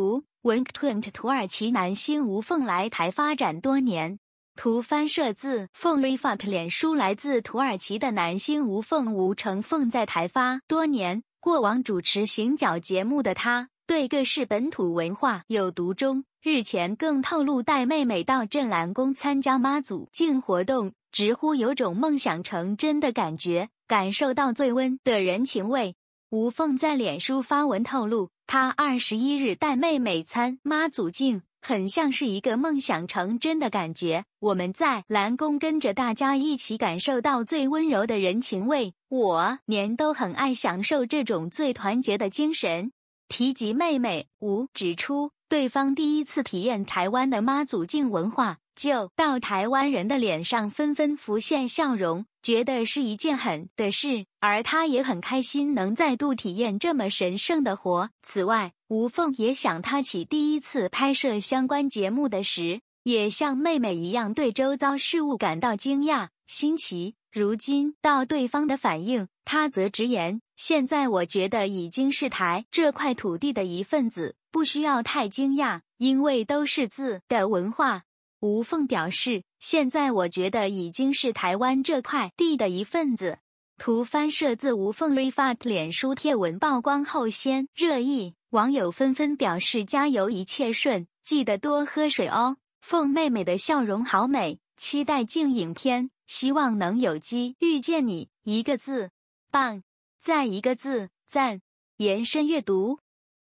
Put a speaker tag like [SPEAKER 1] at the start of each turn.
[SPEAKER 1] 图：Winktwint，土耳其男星吴凤来台发展多年。图翻摄自 f a i r f a c t 脸书。来自土耳其的男星吴凤吴成凤在台发多年，过往主持行脚节目的他，对各式本土文化有独钟。日前更透露带妹妹到镇澜宫参加妈祖敬活动，直呼有种梦想成真的感觉，感受到最温的人情味。吴凤在脸书发文透露，她二十一日带妹妹参妈祖境，很像是一个梦想成真的感觉。我们在蓝宫跟着大家一起感受到最温柔的人情味，我年都很爱享受这种最团结的精神。提及妹妹吴指出，对方第一次体验台湾的妈祖境文化，就到台湾人的脸上纷纷浮现笑容。觉得是一件很的事，而他也很开心能再度体验这么神圣的活。此外，吴凤也想他起第一次拍摄相关节目的时，也像妹妹一样对周遭事物感到惊讶新奇。如今到对方的反应，他则直言：“现在我觉得已经是台这块土地的一份子，不需要太惊讶，因为都是字的文化。”吴凤表示：“现在我觉得已经是台湾这块地的一份子。”图翻摄自吴凤 r e p a t 脸书贴文曝光后先热议，网友纷纷表示：“加油，一切顺，记得多喝水哦。”凤妹妹的笑容好美，期待静影片，希望能有机遇见你。一个字，棒；再一个字，赞。延伸阅读。